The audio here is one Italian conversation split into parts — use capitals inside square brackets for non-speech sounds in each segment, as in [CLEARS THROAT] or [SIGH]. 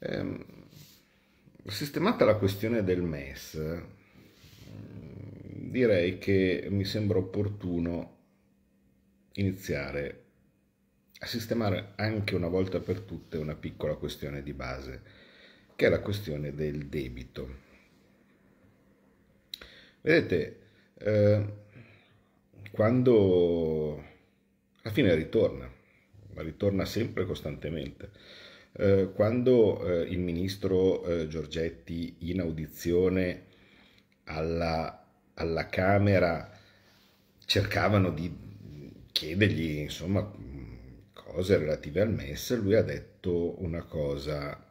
Ehm, sistemata la questione del MES, mm, direi che mi sembra opportuno iniziare a sistemare anche una volta per tutte una piccola questione di base, che è la questione del debito. Vedete, eh, quando alla fine ritorna, ma ritorna sempre costantemente. Eh, quando eh, il ministro eh, Giorgetti in audizione alla, alla Camera cercavano di chiedergli insomma, cose relative al MES, lui ha detto una cosa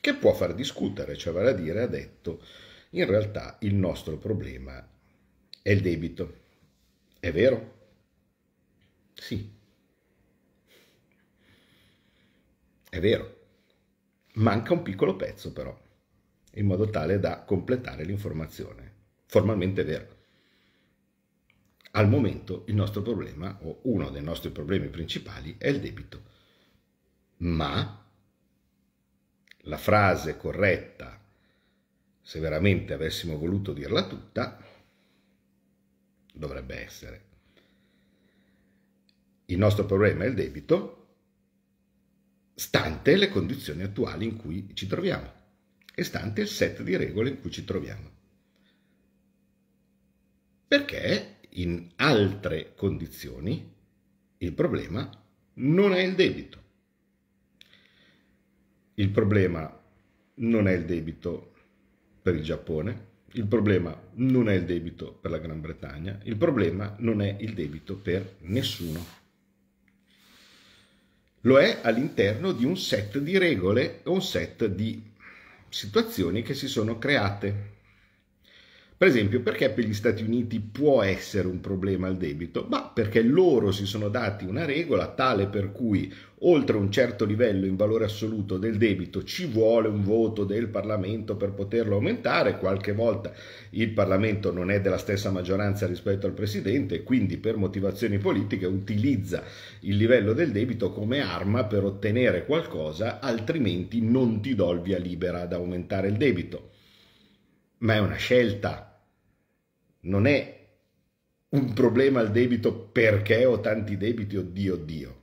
che può far discutere, cioè vale a dire ha detto in realtà il nostro problema è il debito. È vero? Sì, È vero. Manca un piccolo pezzo però, in modo tale da completare l'informazione. Formalmente è vero. Al momento il nostro problema, o uno dei nostri problemi principali, è il debito. Ma la frase corretta, se veramente avessimo voluto dirla tutta, dovrebbe essere. Il nostro problema è il debito, stante le condizioni attuali in cui ci troviamo e stante il set di regole in cui ci troviamo. Perché in altre condizioni il problema non è il debito. Il problema non è il debito per il Giappone, il problema non è il debito per la Gran Bretagna, il problema non è il debito per nessuno lo è all'interno di un set di regole, un set di situazioni che si sono create. Per esempio, perché per gli Stati Uniti può essere un problema il debito? Ma perché loro si sono dati una regola tale per cui oltre un certo livello in valore assoluto del debito ci vuole un voto del Parlamento per poterlo aumentare, qualche volta il Parlamento non è della stessa maggioranza rispetto al Presidente e quindi per motivazioni politiche utilizza il livello del debito come arma per ottenere qualcosa, altrimenti non ti do il via libera ad aumentare il debito. Ma è una scelta, non è un problema il debito perché ho tanti debiti, oddio, oddio.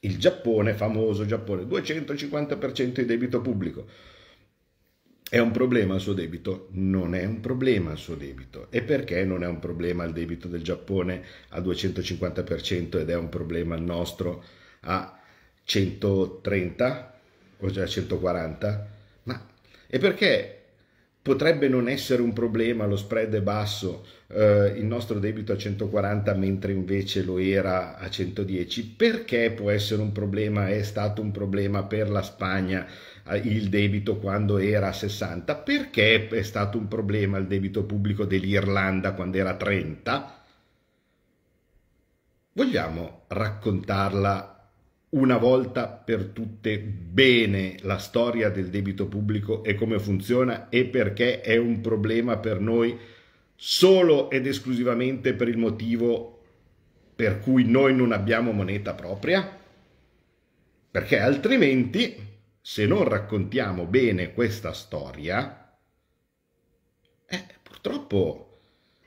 Il Giappone, famoso Giappone, 250% di debito pubblico. È un problema il suo debito? Non è un problema il suo debito. E perché non è un problema il debito del Giappone a 250% ed è un problema il nostro a 130 o già 140? Ma e perché Potrebbe non essere un problema, lo spread è basso, eh, il nostro debito a 140 mentre invece lo era a 110. Perché può essere un problema? È stato un problema per la Spagna eh, il debito quando era a 60? Perché è stato un problema il debito pubblico dell'Irlanda quando era a 30? Vogliamo raccontarla una volta per tutte bene la storia del debito pubblico e come funziona e perché è un problema per noi solo ed esclusivamente per il motivo per cui noi non abbiamo moneta propria? Perché altrimenti, se non raccontiamo bene questa storia, eh, purtroppo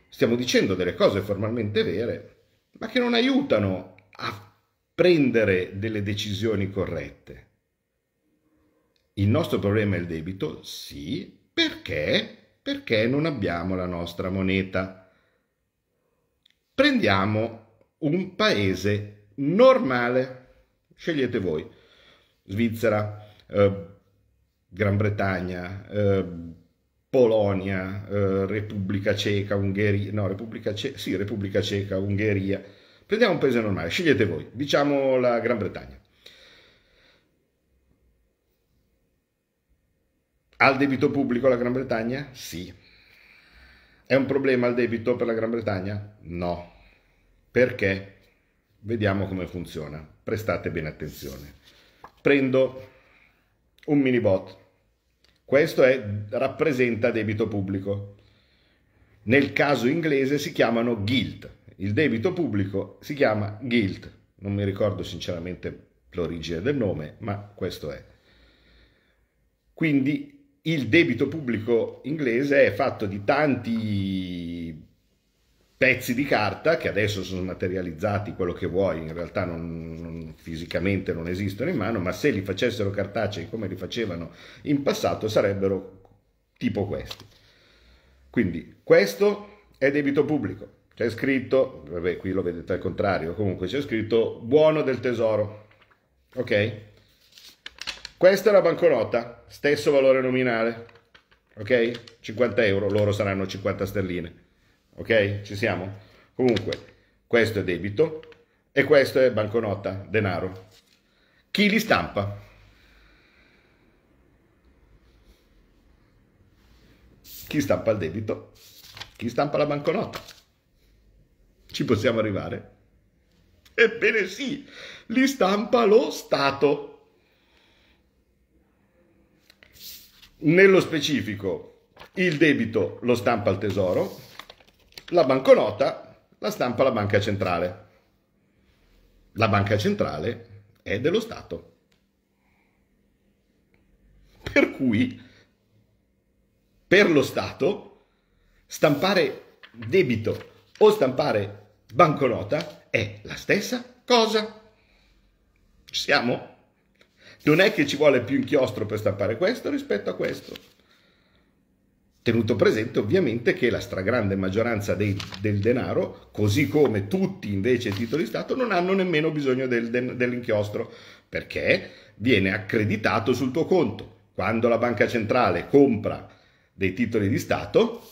stiamo dicendo delle cose formalmente vere, ma che non aiutano a prendere delle decisioni corrette. Il nostro problema è il debito? Sì, perché? Perché non abbiamo la nostra moneta. Prendiamo un paese normale, scegliete voi, Svizzera, eh, Gran Bretagna, eh, Polonia, eh, Repubblica Ceca, Ungheria, no, Repubblica Ceca, sì, Repubblica Ceca, Ungheria, Prendiamo un paese normale, scegliete voi, diciamo la Gran Bretagna. Ha il debito pubblico la Gran Bretagna? Sì. È un problema il debito per la Gran Bretagna? No. Perché? Vediamo come funziona. Prestate bene attenzione. Prendo un mini bot. Questo è, rappresenta debito pubblico. Nel caso inglese si chiamano guilt il debito pubblico si chiama GILT, non mi ricordo sinceramente l'origine del nome, ma questo è. Quindi il debito pubblico inglese è fatto di tanti pezzi di carta che adesso sono materializzati quello che vuoi, in realtà non, non, fisicamente non esistono in mano, ma se li facessero cartacei come li facevano in passato sarebbero tipo questi. Quindi questo è debito pubblico c'è scritto, vabbè qui lo vedete al contrario, comunque c'è scritto buono del tesoro, ok? Questa è la banconota, stesso valore nominale, ok? 50 euro, loro saranno 50 sterline, ok? Ci siamo? Comunque, questo è debito e questo è banconota, denaro. Chi li stampa? Chi stampa il debito? Chi stampa la banconota? Ci possiamo arrivare? Ebbene sì, li stampa lo Stato. Nello specifico, il debito lo stampa il tesoro, la banconota la stampa la banca centrale. La banca centrale è dello Stato. Per cui, per lo Stato, stampare debito o stampare banconota è la stessa cosa. Ci siamo? Non è che ci vuole più inchiostro per stampare questo rispetto a questo. Tenuto presente ovviamente che la stragrande maggioranza dei, del denaro, così come tutti invece i titoli di Stato, non hanno nemmeno bisogno del, del, dell'inchiostro perché viene accreditato sul tuo conto. Quando la banca centrale compra dei titoli di Stato,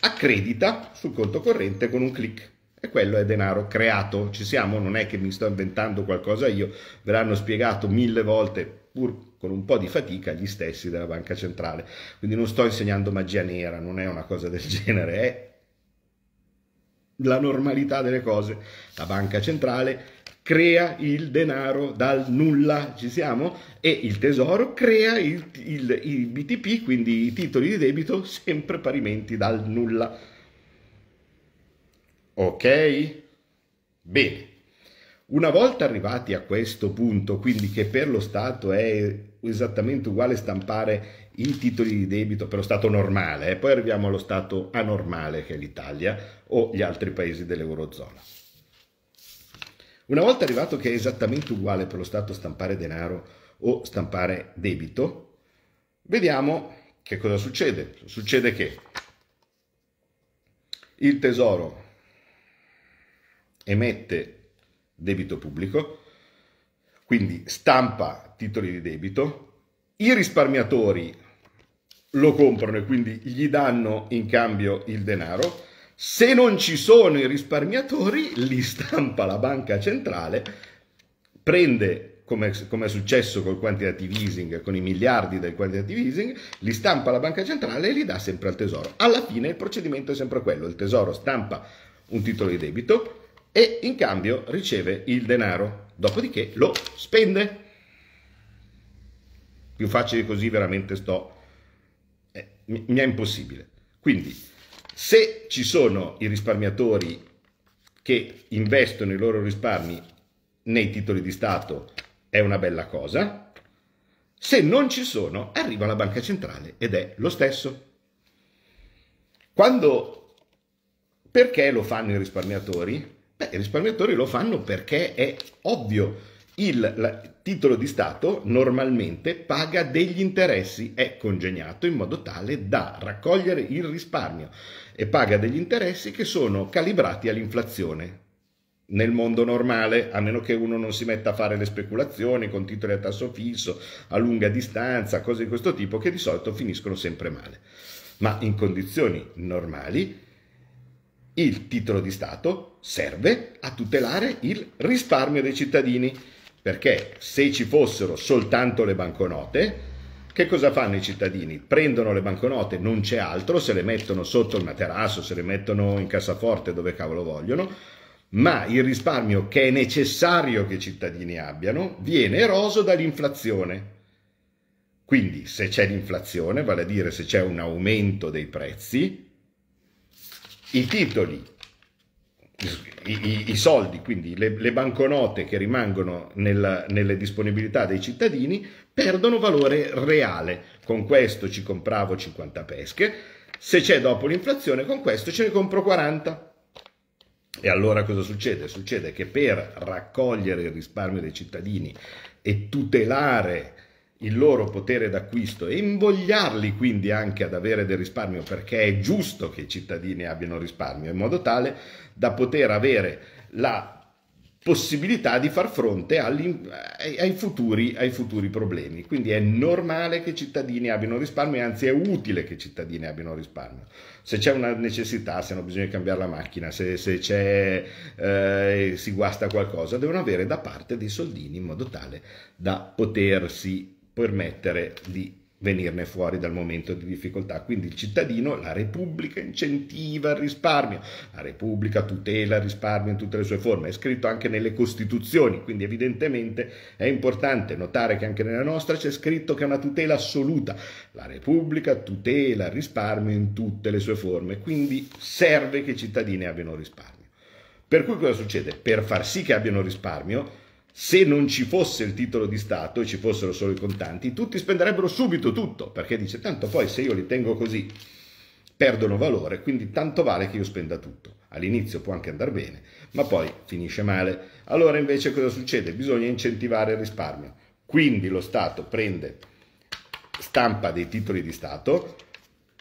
accredita sul conto corrente con un clic. E quello è denaro creato, ci siamo, non è che mi sto inventando qualcosa io, ve l'hanno spiegato mille volte, pur con un po' di fatica, gli stessi della banca centrale. Quindi non sto insegnando magia nera, non è una cosa del [LAUGHS] genere, è la normalità delle cose. La banca centrale crea il denaro dal nulla, ci siamo? E il tesoro crea il, il, il BTP, quindi i titoli di debito [LAUGHS] sempre parimenti dal nulla. Ok? Bene. Una volta arrivati a questo punto, quindi che per lo Stato è esattamente uguale stampare i titoli di debito per lo Stato normale, eh, poi arriviamo allo Stato anormale che è l'Italia o gli altri paesi dell'Eurozona. Una volta arrivato che è esattamente uguale per lo Stato stampare denaro o stampare debito, vediamo che cosa succede. Succede che il tesoro emette debito pubblico, quindi stampa titoli di debito, i risparmiatori lo comprano e quindi gli danno in cambio il denaro, se non ci sono i risparmiatori li stampa la banca centrale, prende come, come è successo col quantitative easing, con i miliardi del quantitative easing, li stampa la banca centrale e li dà sempre al tesoro. Alla fine il procedimento è sempre quello, il tesoro stampa un titolo di debito, e in cambio riceve il denaro, dopodiché lo spende. Più facile così veramente sto, eh, mi, è impossibile. Quindi se ci sono i risparmiatori che investono i loro risparmi nei titoli di Stato è una bella cosa, se non ci sono arriva la banca centrale ed è lo stesso. Quando, perché lo fanno i risparmiatori? Eh, I risparmiatori lo fanno perché è ovvio. Il la, titolo di Stato normalmente paga degli interessi, è congegnato in modo tale da raccogliere il risparmio e paga degli interessi che sono calibrati all'inflazione nel mondo normale, a meno che uno non si metta a fare le speculazioni con titoli a tasso fisso, a lunga distanza, cose di questo tipo che di solito finiscono sempre male. Ma in condizioni normali il titolo di Stato serve a tutelare il risparmio dei cittadini, perché se ci fossero soltanto le banconote, che cosa fanno i cittadini? Prendono le banconote, non c'è altro, se le mettono sotto il materasso, se le mettono in cassaforte dove cavolo vogliono, ma il risparmio che è necessario che i cittadini abbiano viene eroso dall'inflazione. Quindi se c'è l'inflazione, vale a dire se c'è un aumento dei prezzi, i titoli i, i, soldi, quindi le, le, banconote che rimangono nella, nelle disponibilità dei cittadini perdono valore reale. Con questo ci compravo 50 pesche, se c'è dopo l'inflazione con questo ce ne compro 40. E allora cosa succede? Succede che per raccogliere il risparmio dei cittadini e tutelare il loro potere d'acquisto e invogliarli quindi anche ad avere del risparmio perché è giusto che i cittadini abbiano risparmio in modo tale da poter avere la possibilità di far fronte ai futuri, ai, futuri, problemi. Quindi è normale che i cittadini abbiano risparmio, anzi è utile che i cittadini abbiano risparmio. Se c'è una necessità, se hanno bisogno di cambiare la macchina, se, se c'è, eh, si guasta qualcosa, devono avere da parte dei soldini in modo tale da potersi permettere di venirne fuori dal momento di difficoltà. Quindi il cittadino, la Repubblica incentiva il risparmio, la Repubblica tutela il risparmio in tutte le sue forme, è scritto anche nelle Costituzioni, quindi evidentemente è importante notare che anche nella nostra c'è scritto che è una tutela assoluta, la Repubblica tutela il risparmio in tutte le sue forme, quindi serve che i cittadini abbiano risparmio. Per cui cosa succede? Per far sì che abbiano risparmio, se non ci fosse il titolo di Stato e ci fossero solo i contanti, tutti spenderebbero subito tutto, perché dice tanto poi se io li tengo così perdono valore, quindi tanto vale che io spenda tutto. All'inizio può anche andare bene, ma poi finisce male. Allora invece cosa succede? Bisogna incentivare il risparmio. Quindi lo Stato prende, stampa dei titoli di Stato,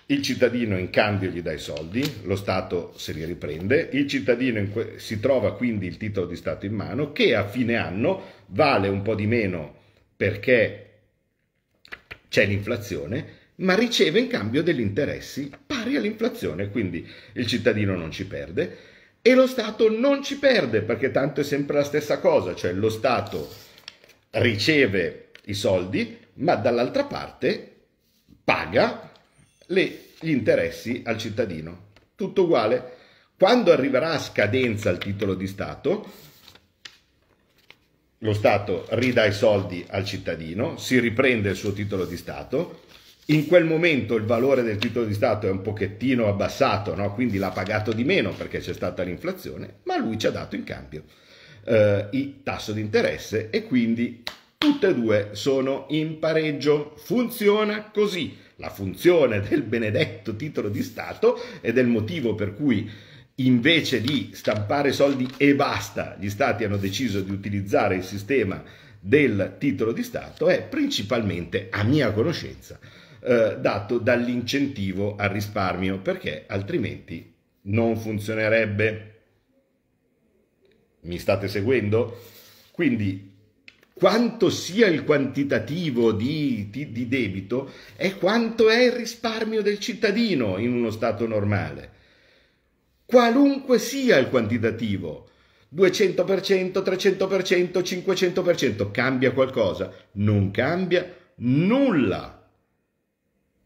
il cittadino in cambio gli dà i soldi, lo Stato se li riprende, il cittadino si trova quindi il titolo di Stato in mano che a fine anno vale un po' di meno perché c'è l'inflazione, ma riceve in cambio degli interessi pari all'inflazione, quindi il cittadino non ci perde e lo Stato non ci perde perché tanto è sempre la stessa cosa, cioè lo Stato riceve i soldi ma dall'altra parte paga le, gli interessi al cittadino. Tutto uguale. Quando arriverà a scadenza il titolo di Stato, lo Stato ridà i soldi al cittadino, si riprende il suo titolo di Stato, in quel momento il valore del titolo di Stato è un pochettino abbassato, no? quindi l'ha pagato di meno perché c'è stata l'inflazione, ma lui ci ha dato in cambio eh, il tasso di interesse e quindi tutte e due sono in pareggio. Funziona così la funzione del benedetto titolo di Stato ed è il motivo per cui invece di stampare soldi e basta, gli Stati hanno deciso di utilizzare il sistema del titolo di Stato è principalmente, a mia conoscenza, eh, dato dall'incentivo al risparmio, perché altrimenti non funzionerebbe. Mi state seguendo? Quindi quanto sia il quantitativo di, di, di, debito e quanto è il risparmio del cittadino in uno Stato normale. Qualunque sia il quantitativo, 200%, 300%, 500%, cambia qualcosa? Non cambia nulla.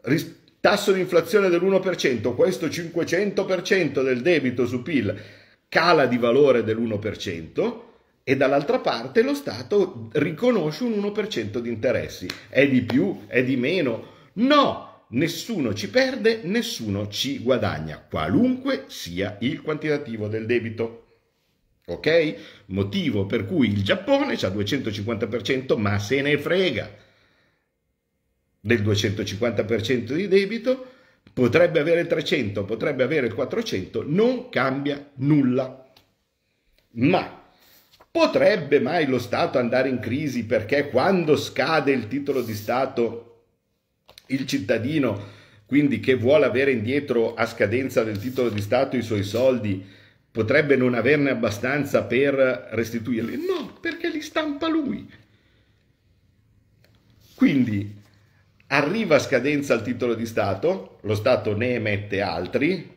Ris tasso di inflazione dell'1%, questo 500% del debito su PIL cala di valore dell'1%, e dall'altra parte lo Stato riconosce un 1% di interessi. È di più? È di meno? No! Nessuno ci perde, nessuno ci guadagna, qualunque sia il quantitativo del debito. Ok? Motivo per cui il Giappone ha 250%, ma se ne frega del 250% di debito, potrebbe avere il 300, potrebbe avere il 400, non cambia nulla. Ma Potrebbe mai lo Stato andare in crisi perché quando scade il titolo di Stato il cittadino, quindi che vuole avere indietro a scadenza del titolo di Stato i suoi soldi, potrebbe non averne abbastanza per restituirli? No, perché li stampa lui. Quindi arriva a scadenza il titolo di Stato, lo Stato ne emette altri,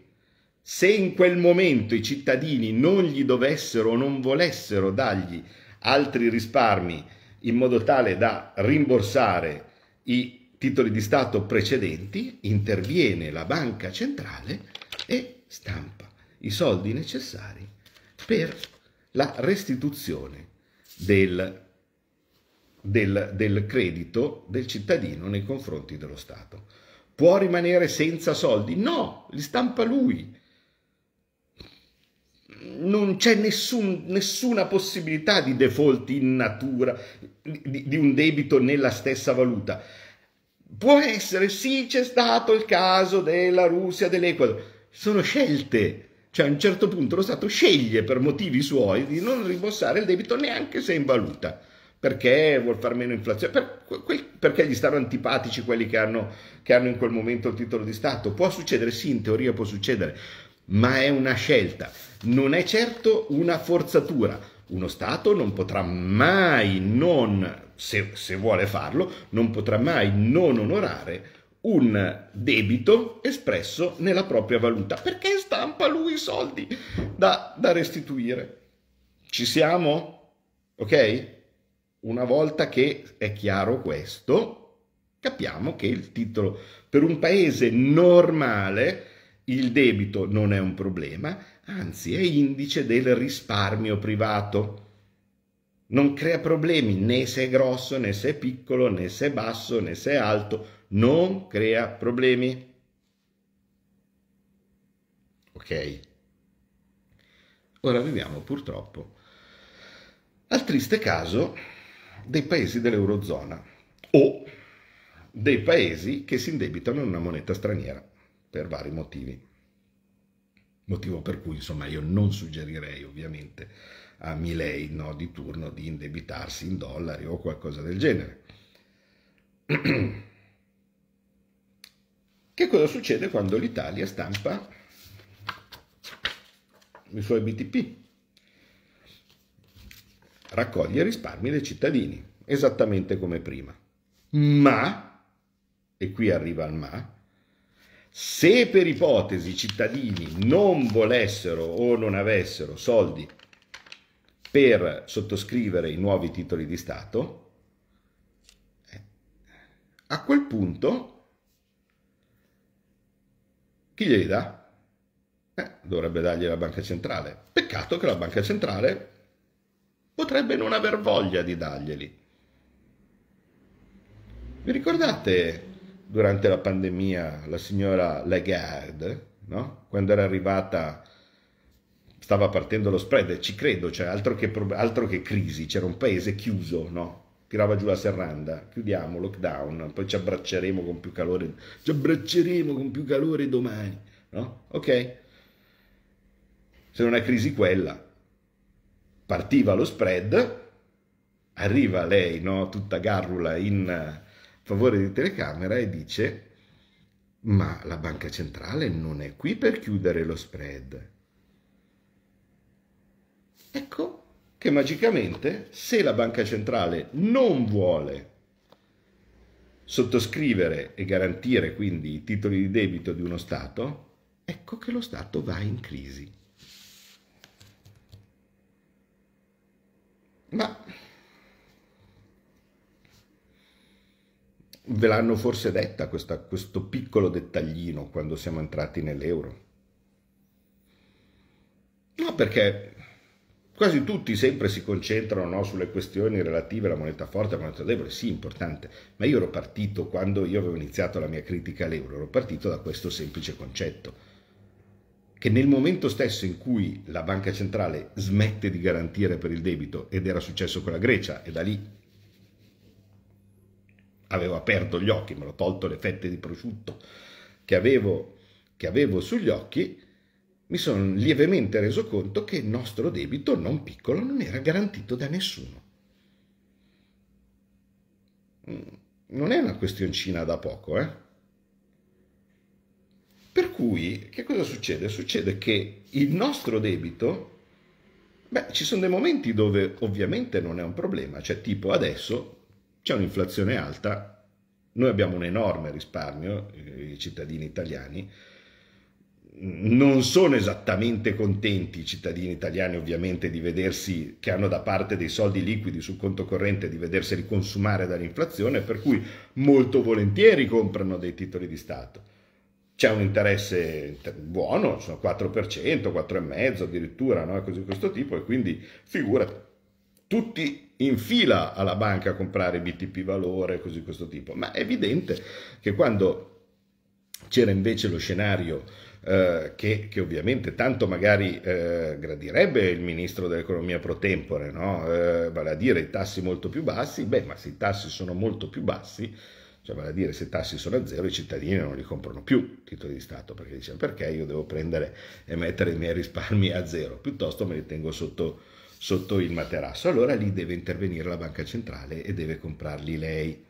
se in quel momento i cittadini non gli dovessero o non volessero dargli altri risparmi in modo tale da rimborsare i titoli di Stato precedenti, interviene la banca centrale e stampa i soldi necessari per la restituzione del, del, del, credito del cittadino nei confronti dello Stato. Può rimanere senza soldi? No, li stampa lui non c'è nessun, nessuna possibilità di default in natura di, di un debito nella stessa valuta. Può essere, sì, c'è stato il caso della Russia, dell'Equador, sono scelte. Cioè a un certo punto lo Stato sceglie per motivi suoi di non rimborsare il debito neanche se in valuta perché vuol far meno inflazione, per, quel, perché gli stanno antipatici quelli che hanno, che hanno in quel momento il titolo di Stato. Può succedere, sì, in teoria può succedere, ma è una scelta, non è certo una forzatura. Uno Stato non potrà mai non, se, se vuole farlo, non potrà mai non onorare un debito espresso nella propria valuta, perché stampa lui i soldi da, da restituire. Ci siamo? Ok? Una volta che è chiaro questo, capiamo che il titolo per un paese normale il debito non è un problema, anzi è indice del risparmio privato. Non crea problemi né se è grosso, né se è piccolo, né se è basso, né se è alto. Non crea problemi. Ok? Ora viviamo purtroppo al triste caso dei paesi dell'Eurozona o dei paesi che si indebitano in una moneta straniera per vari motivi. Motivo per cui insomma io non suggerirei ovviamente a Milei no, di turno di indebitarsi in dollari o qualcosa del genere. [CLEARS THROAT] Che cosa succede quando l'Italia stampa i suoi BTP? Raccoglie risparmi dei cittadini, esattamente come prima. Ma, e qui arriva il ma, se per ipotesi i cittadini non volessero o non avessero soldi per sottoscrivere i nuovi titoli di Stato, eh, a quel punto chi glieli dà? Eh, dovrebbe dargli la banca centrale. Peccato che la banca centrale potrebbe non aver voglia di darglieli. Vi ricordate durante la pandemia la signora Lagarde, no? quando era arrivata stava partendo lo spread, ci credo, cioè altro che, altro che crisi, c'era un paese chiuso, no? tirava giù la serranda, chiudiamo, lockdown, poi ci abbracceremo con più calore, ci abbracceremo con più calore domani, no? Ok? Se non è crisi quella, partiva lo spread, arriva lei, no? Tutta garrula in favore di telecamera e dice ma la banca centrale non è qui per chiudere lo spread. Ecco che magicamente se la banca centrale non vuole sottoscrivere e garantire quindi i titoli di debito di uno Stato, ecco che lo Stato va in crisi. Ma ve l'hanno forse detta questa, questo piccolo dettaglino quando siamo entrati nell'euro. No, perché quasi tutti sempre si concentrano no, sulle questioni relative alla moneta forte alla moneta debole, sì, importante, ma io ero partito, quando io avevo iniziato la mia critica all'euro, ero partito da questo semplice concetto, che nel momento stesso in cui la banca centrale smette di garantire per il debito, ed era successo con la Grecia, e da lì avevo aperto gli occhi, me l'ho tolto le fette di prosciutto che avevo, che avevo sugli occhi, mi sono lievemente reso conto che il nostro debito non piccolo non era garantito da nessuno. Mm, non è una questioncina da poco, eh? Per cui, che cosa succede? Succede che il nostro debito, beh, ci sono dei momenti dove ovviamente non è un problema, cioè tipo adesso c'è un'inflazione alta, noi abbiamo un enorme risparmio, eh, i cittadini italiani, non sono esattamente contenti i cittadini italiani ovviamente di vedersi che hanno da parte dei soldi liquidi sul conto corrente di vederseli consumare dall'inflazione per cui molto volentieri comprano dei titoli di Stato c'è un interesse buono sono 4% 4,5% addirittura no? così questo tipo e quindi figurati tutti in fila alla banca a comprare BTP valore, così questo tipo, ma è evidente che quando c'era invece lo scenario eh, che, che, ovviamente tanto magari eh, gradirebbe il ministro dell'economia pro tempore, no? eh, vale a dire i tassi molto più bassi, beh ma se i tassi sono molto più bassi, cioè vale a dire se i tassi sono a zero i cittadini non li comprano più titoli di Stato perché dicono perché io devo prendere e mettere i miei risparmi a zero, piuttosto me li tengo sotto sotto il materasso. Allora lì deve intervenire la banca centrale e deve comprarli lei.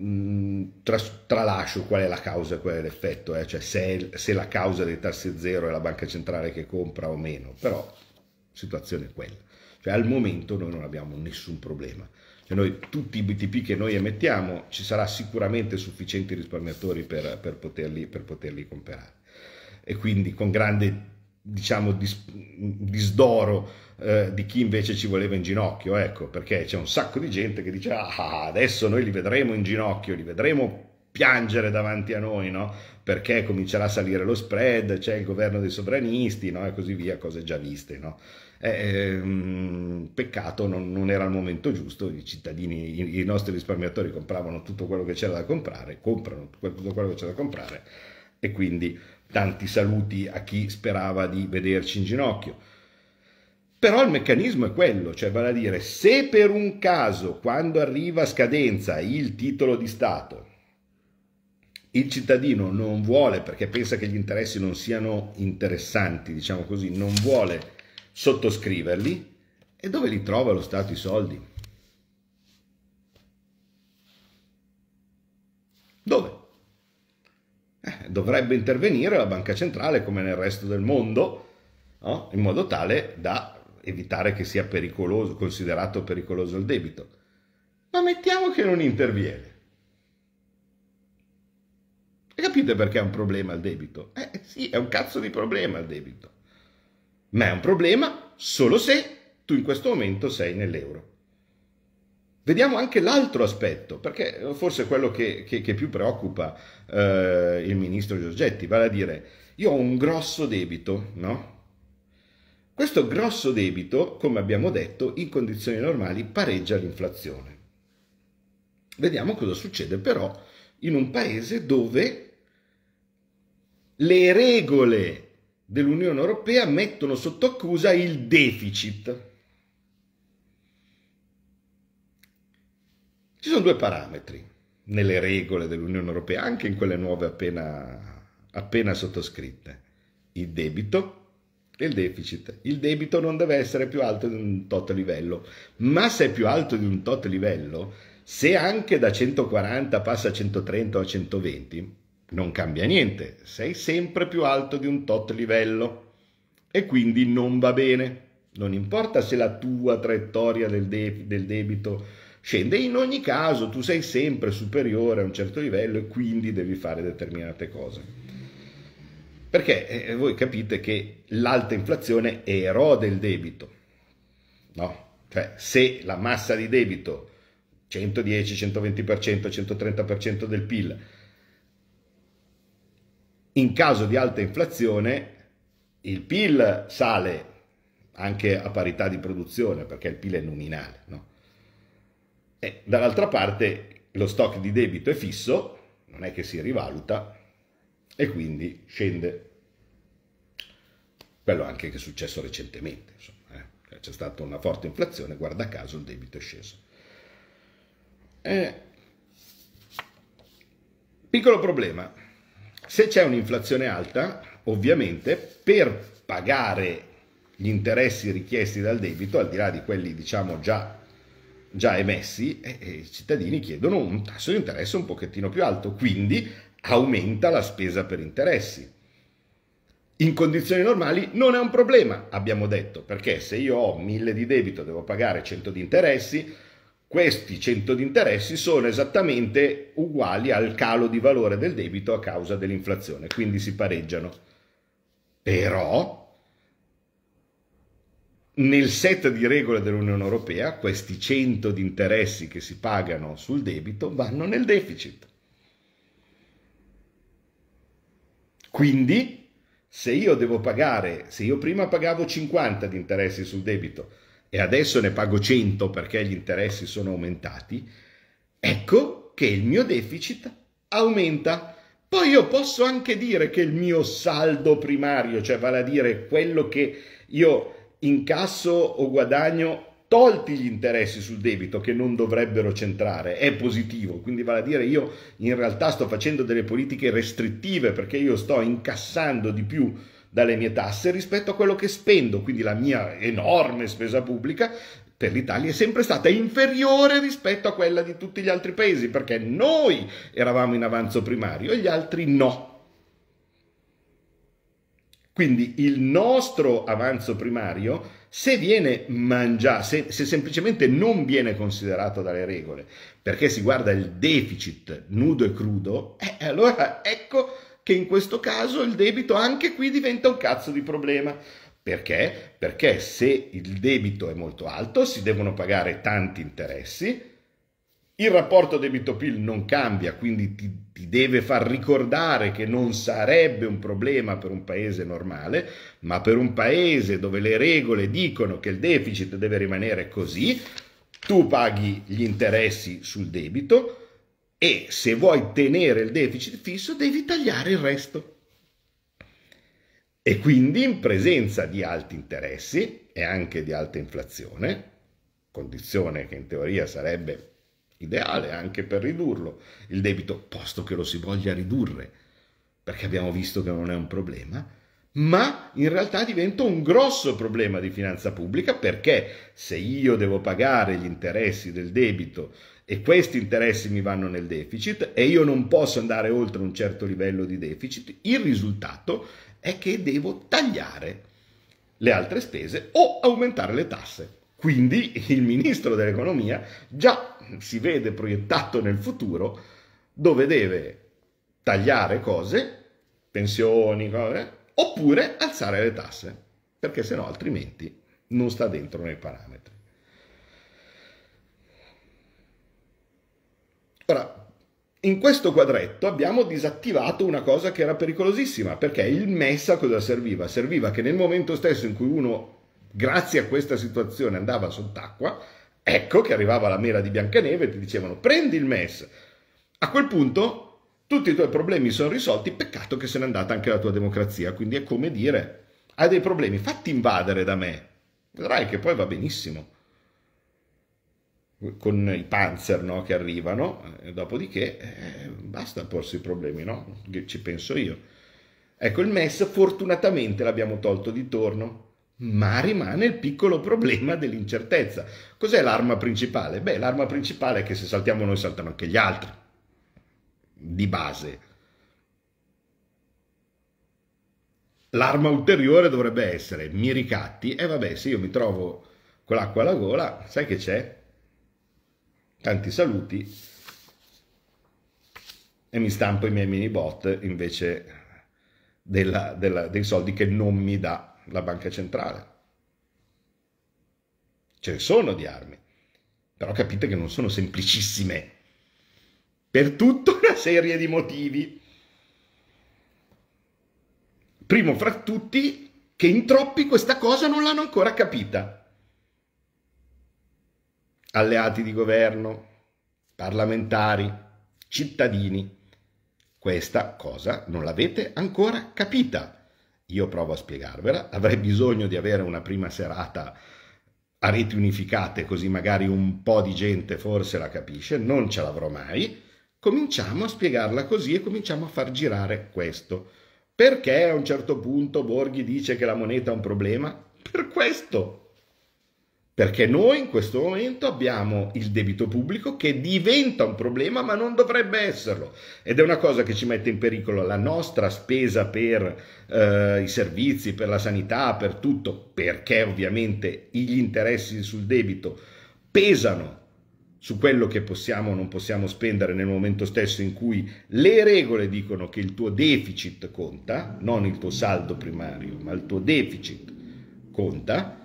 Mm, Tra, tralascio qual è la causa, qual è l'effetto, eh? cioè se, se, la causa dei tassi zero è la banca centrale che compra o meno, però la situazione è quella. Cioè, al momento noi non abbiamo nessun problema. Cioè, noi, tutti i BTP che noi emettiamo ci sarà sicuramente sufficienti risparmiatori per, per, poterli, per poterli comprare. E quindi con grande diciamo, dis, disdoro eh, di chi invece ci voleva in ginocchio, ecco, perché c'è un sacco di gente che dice ah, ah, ah, adesso noi li vedremo in ginocchio, li vedremo piangere davanti a noi, no? Perché comincerà a salire lo spread, c'è il governo dei sovranisti, no? E così via, cose già viste, no? Eh, ehm, peccato, non, non, era il momento giusto, i cittadini, i, i, nostri risparmiatori compravano tutto quello che c'era da comprare, comprano tutto quello che c'era da comprare e quindi tanti saluti a chi sperava di vederci in ginocchio. Però il meccanismo è quello, cioè vale a dire se per un caso quando arriva a scadenza il titolo di Stato il cittadino non vuole, perché pensa che gli interessi non siano interessanti, diciamo così, non vuole sottoscriverli, e dove li trova lo Stato i soldi? Dove? dovrebbe intervenire la banca centrale come nel resto del mondo, no? in modo tale da evitare che sia pericoloso, considerato pericoloso il debito. Ma mettiamo che non interviene. E capite perché è un problema il debito? Eh sì, è un cazzo di problema il debito. Ma è un problema solo se tu in questo momento sei nell'euro. Vediamo anche l'altro aspetto, perché eh, forse è quello che, che, che più preoccupa eh, il ministro Giorgetti, vale a dire, io ho un grosso debito, no? Questo grosso debito, come abbiamo detto, in condizioni normali pareggia l'inflazione. Vediamo cosa succede però in un paese dove le regole dell'Unione Europea mettono sotto accusa il deficit. Ci sono due parametri nelle regole dell'Unione Europea, anche in quelle nuove appena, appena sottoscritte. Il debito e il deficit. Il debito non deve essere più alto di un tot livello, ma se è più alto di un tot livello, se anche da 140 passa a 130 o a 120, non cambia niente, sei sempre più alto di un tot livello e quindi non va bene. Non importa se la tua traiettoria del, de- del debito scende. In ogni caso tu sei sempre superiore a un certo livello e quindi devi fare determinate cose. Perché eh, eh, voi capite che l'alta inflazione erode il debito, no? Cioè, se la massa di debito 110, 120%, 130% del PIL, in caso di alta inflazione il PIL sale anche a parità di produzione, perché il PIL è nominale, no? Eh, dall'altra parte lo stock di debito è fisso, non è che si rivaluta e quindi scende. Quello anche che è successo recentemente, eh. Cioè, c'è stata una forte inflazione, guarda caso il debito è sceso. Eh. Piccolo problema, se c'è un'inflazione alta, ovviamente per pagare gli interessi richiesti dal debito, al di là di quelli diciamo già già emessi e, e i cittadini chiedono un tasso di interesse un pochettino più alto, quindi aumenta la spesa per interessi. In condizioni normali non è un problema, abbiamo detto, perché se io ho 1000 di debito devo pagare 100 di interessi, questi 100 di interessi sono esattamente uguali al calo di valore del debito a causa dell'inflazione, quindi si pareggiano. Però nel set di regole dell'Unione Europea questi 100 di interessi che si pagano sul debito vanno nel deficit. Quindi se io devo pagare, se io prima pagavo 50 di interessi sul debito e adesso ne pago 100 perché gli interessi sono aumentati, ecco che il mio deficit aumenta. Poi io posso anche dire che il mio saldo primario, cioè vale a dire quello che io incasso o guadagno tolti gli interessi sul debito che non dovrebbero centrare, è positivo, quindi vale a dire io in realtà sto facendo delle politiche restrittive perché io sto incassando di più dalle mie tasse rispetto a quello che spendo, quindi la mia enorme spesa pubblica per l'Italia è sempre stata inferiore rispetto a quella di tutti gli altri paesi perché noi eravamo in avanzo primario e gli altri no. Quindi il nostro avanzo primario, se viene mangiato, se, se, semplicemente non viene considerato dalle regole, perché si guarda il deficit nudo e crudo, eh, allora ecco che in questo caso il debito anche qui diventa un cazzo di problema. Perché? Perché se il debito è molto alto si devono pagare tanti interessi, il rapporto debito-PIL non cambia, quindi ti, ti, deve far ricordare che non sarebbe un problema per un paese normale, ma per un paese dove le regole dicono che il deficit deve rimanere così, tu paghi gli interessi sul debito e se vuoi tenere il deficit fisso devi tagliare il resto. E quindi in presenza di alti interessi e anche di alta inflazione, condizione che in teoria sarebbe ideale anche per ridurlo il debito, posto che lo si voglia ridurre, perché abbiamo visto che non è un problema, ma in realtà diventa un grosso problema di finanza pubblica perché se io devo pagare gli interessi del debito e questi interessi mi vanno nel deficit e io non posso andare oltre un certo livello di deficit, il risultato è che devo tagliare le altre spese o aumentare le tasse. Quindi il ministro dell'economia già si vede proiettato nel futuro, dove deve tagliare cose, pensioni, cose, oppure alzare le tasse, perché se no altrimenti non sta dentro nei parametri. Ora, in questo quadretto abbiamo disattivato una cosa che era pericolosissima, perché il MES a cosa serviva? Serviva che nel momento stesso in cui uno, grazie a questa situazione, andava sott'acqua, Ecco che arrivava la mela di Biancaneve e ti dicevano prendi il MES. A quel punto tutti i tuoi problemi sono risolti, peccato che se n'è andata anche la tua democrazia, quindi è come dire hai dei problemi, fatti invadere da me, vedrai che poi va benissimo con i panzer no, che arrivano, eh, dopodiché eh, basta porsi i problemi, no? ci penso io. Ecco, il MES fortunatamente l'abbiamo tolto di torno, ma rimane il piccolo problema dell'incertezza. Cos'è l'arma principale? Beh, l'arma principale è che se saltiamo noi saltano anche gli altri, di base. L'arma ulteriore dovrebbe essere mi ricatti e vabbè, se io mi trovo con l'acqua alla gola, sai che c'è? Tanti saluti e mi stampo i miei mini bot invece della, della, dei soldi che non mi dà la banca centrale. Ce ne sono di armi, però capite che non sono semplicissime per tutta [LAUGHS] una serie di motivi. Primo fra tutti che in troppi questa cosa non l'hanno ancora capita. Alleati di governo, parlamentari, cittadini, questa cosa non l'avete ancora capita. Io provo a spiegarvela, avrei bisogno di avere una prima serata a reti unificate così magari un po' di gente forse la capisce, non ce l'avrò mai. Cominciamo a spiegarla così e cominciamo a far girare questo. Perché a un certo punto Borghi dice che la moneta è un problema? Per questo, perché noi in questo momento abbiamo il debito pubblico che diventa un problema ma non dovrebbe esserlo ed è una cosa che ci mette in pericolo la nostra spesa per eh, i servizi, per la sanità, per tutto, perché ovviamente gli interessi sul debito pesano su quello che possiamo o non possiamo spendere nel momento stesso in cui le regole dicono che il tuo deficit conta, non il tuo saldo primario, ma il tuo deficit conta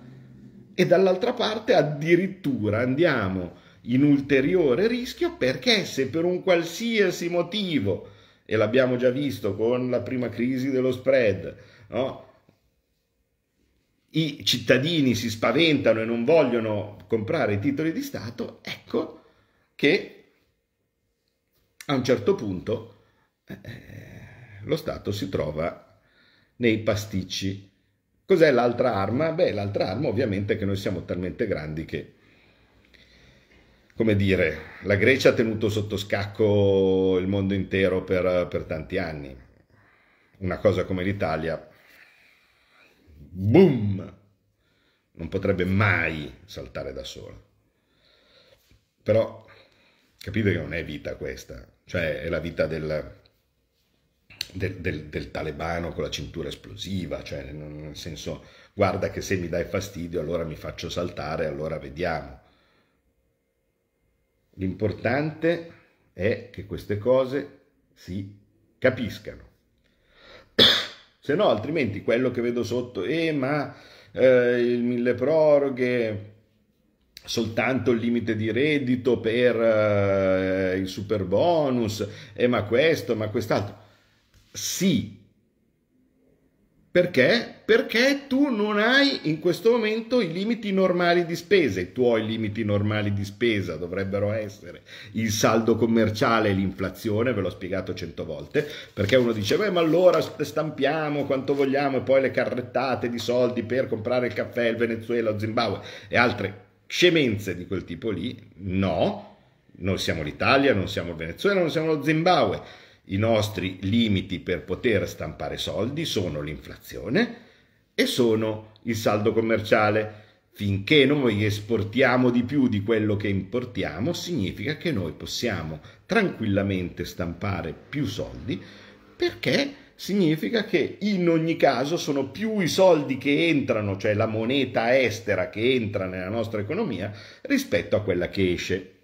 e dall'altra parte addirittura andiamo in ulteriore rischio perché se per un qualsiasi motivo, e l'abbiamo già visto con la prima crisi dello spread, no? i cittadini si spaventano e non vogliono comprare i titoli di Stato, ecco che a un certo punto eh, lo Stato si trova nei pasticci Cos'è l'altra arma? Beh, l'altra arma ovviamente è che noi siamo talmente grandi che, come dire, la Grecia ha tenuto sotto scacco il mondo intero per, per tanti anni. Una cosa come l'Italia, boom, non potrebbe mai saltare da sola. Però capite che non è vita questa, cioè è la vita del, del, del, del, talebano con la cintura esplosiva, cioè nel senso guarda che se mi dai fastidio allora mi faccio saltare, allora vediamo. L'importante è che queste cose si capiscano. [COUGHS] se no, altrimenti quello che vedo sotto, eh ma eh, il mille proroghe, soltanto il limite di reddito per eh, il super bonus, eh, ma questo, ma quest'altro sì. Perché? Perché tu non hai in questo momento i limiti normali di spesa, i tuoi limiti normali di spesa dovrebbero essere il saldo commerciale e l'inflazione, ve l'ho spiegato cento volte, perché uno dice, beh ma allora stampiamo quanto vogliamo e poi le carrettate di soldi per comprare il caffè, il Venezuela, il Zimbabwe e altre scemenze di quel tipo lì, no, non siamo l'Italia, non siamo il Venezuela, non siamo lo Zimbabwe i nostri limiti per poter stampare soldi sono l'inflazione e sono il saldo commerciale. Finché noi esportiamo di più di quello che importiamo, significa che noi possiamo tranquillamente stampare più soldi perché significa che in ogni caso sono più i soldi che entrano, cioè la moneta estera che entra nella nostra economia, rispetto a quella che esce.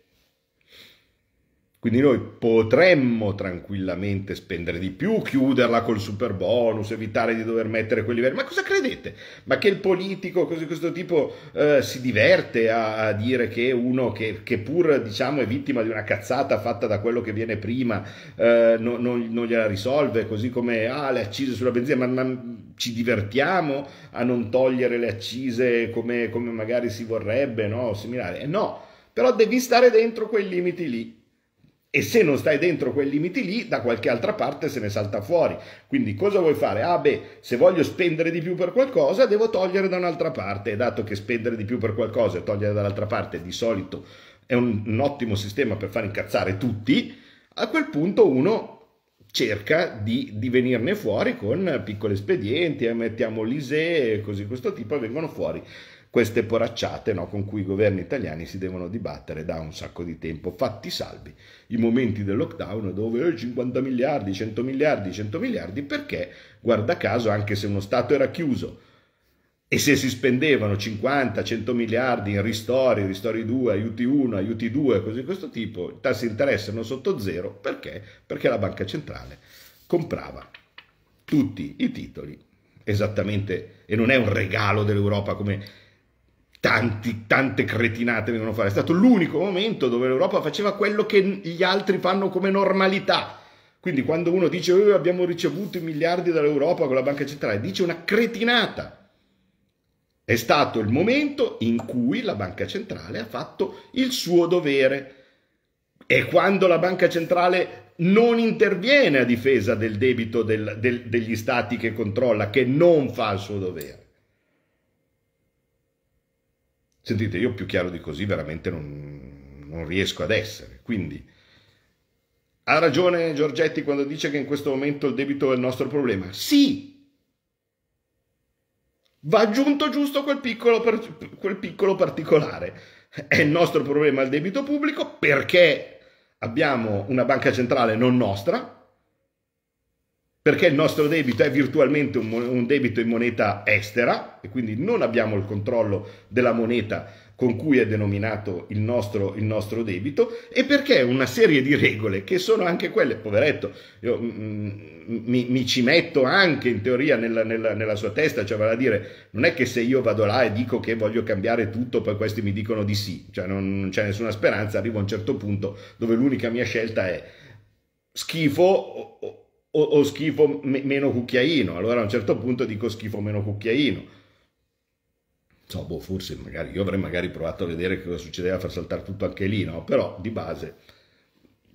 Quindi noi potremmo tranquillamente spendere di più, chiuderla col super bonus, evitare di dover mettere quelli veri. Ma cosa credete? Ma che il politico di questo tipo eh, si diverte a, a, dire che uno che, che, pur diciamo è vittima di una cazzata fatta da quello che viene prima eh, no, no, non gliela risolve, così come ah, le accise sulla benzina, ma, ma ci divertiamo a non togliere le accise come, come magari si vorrebbe, no? Eh, no, però devi stare dentro quei limiti lì e se non stai dentro quei limiti lì, da qualche altra parte se ne salta fuori. Quindi cosa vuoi fare? Ah beh, se voglio spendere di più per qualcosa, devo togliere da un'altra parte. E dato che spendere di più per qualcosa e togliere dall'altra parte di solito è un, un ottimo sistema per far incazzare tutti, a quel punto uno cerca di, di, venirne fuori con piccoli espedienti, eh, mettiamo l'ISE e così questo tipo, e vengono fuori queste poracciate no, con cui i governi italiani si devono dibattere da un sacco di tempo, fatti salvi i momenti del lockdown dove 50 eh, miliardi, 100 miliardi, 100 miliardi, perché guarda caso anche se uno Stato era chiuso e se si spendevano 50, 100 miliardi in ristori, ristori 2, aiuti 1, aiuti 2, cose di questo tipo, i tassi di interesse erano sotto zero, perché? Perché la banca centrale comprava tutti i titoli esattamente, e non è un regalo dell'Europa come tanti, tante cretinate vengono fatte. È stato l'unico momento dove l'Europa faceva quello che gli altri fanno come normalità. Quindi quando uno dice oh, abbiamo ricevuto i miliardi dall'Europa con la banca centrale, dice una cretinata. È stato il momento in cui la banca centrale ha fatto il suo dovere. E quando la banca centrale non interviene a difesa del debito del, del, degli stati che controlla, che non fa il suo dovere. Sentite, io più chiaro di così veramente non, non riesco ad essere. Quindi ha ragione Giorgetti quando dice che in questo momento il debito è il nostro problema. Sì, va aggiunto giusto quel piccolo, quel piccolo particolare. È il nostro problema il debito pubblico perché abbiamo una banca centrale non nostra, perché il nostro debito è virtualmente un, un, debito in moneta estera e quindi non abbiamo il controllo della moneta con cui è denominato il nostro, il nostro debito e perché una serie di regole che sono anche quelle, poveretto, io mm, mm, mi, mi, ci metto anche in teoria nella, nella, nella sua testa, cioè vale a dire non è che se io vado là e dico che voglio cambiare tutto poi questi mi dicono di sì, cioè non, non c'è nessuna speranza, arrivo a un certo punto dove l'unica mia scelta è schifo o, o, o schifo me, meno cucchiaino. Allora a un certo punto dico schifo meno cucchiaino. So, boh, forse magari io avrei magari provato a vedere cosa succedeva a far saltare tutto anche lì, no? Però di base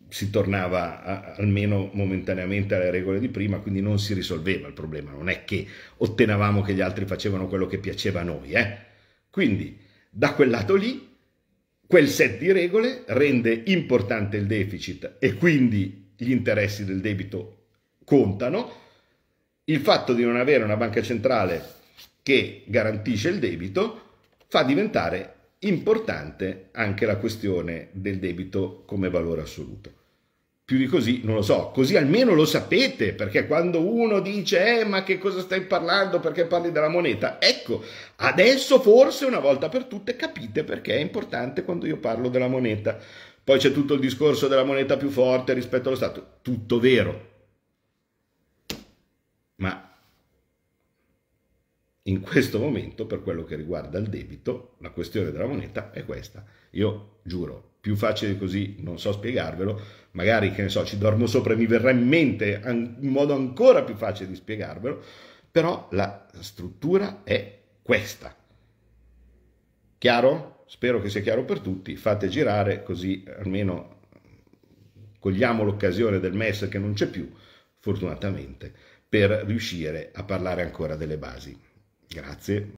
si tornava a, almeno momentaneamente alle regole di prima, quindi non si risolveva il problema, non è che ottenevamo che gli altri facevano quello che piaceva a noi. Eh? Quindi da quel lato lì, quel set di regole rende importante il deficit e quindi gli interessi del debito contano, il fatto di non avere una banca centrale che garantisce il debito fa diventare importante anche la questione del debito come valore assoluto. Più di così non lo so, così almeno lo sapete, perché quando uno dice eh, ma che cosa stai parlando perché parli della moneta? Ecco, adesso forse una volta per tutte capite perché è importante quando io parlo della moneta. Poi c'è tutto il discorso della moneta più forte rispetto allo Stato, tutto vero, ma in questo momento, per quello che riguarda il debito, la questione della moneta è questa. Io giuro, più facile così non so spiegarvelo, magari che ne so, ci dormo sopra e mi verrà in mente un modo ancora più facile di spiegarvelo, però la struttura è questa. Chiaro? Spero che sia chiaro per tutti, fate girare così almeno cogliamo l'occasione del MES che non c'è più, fortunatamente per riuscire a parlare ancora delle basi. Grazie.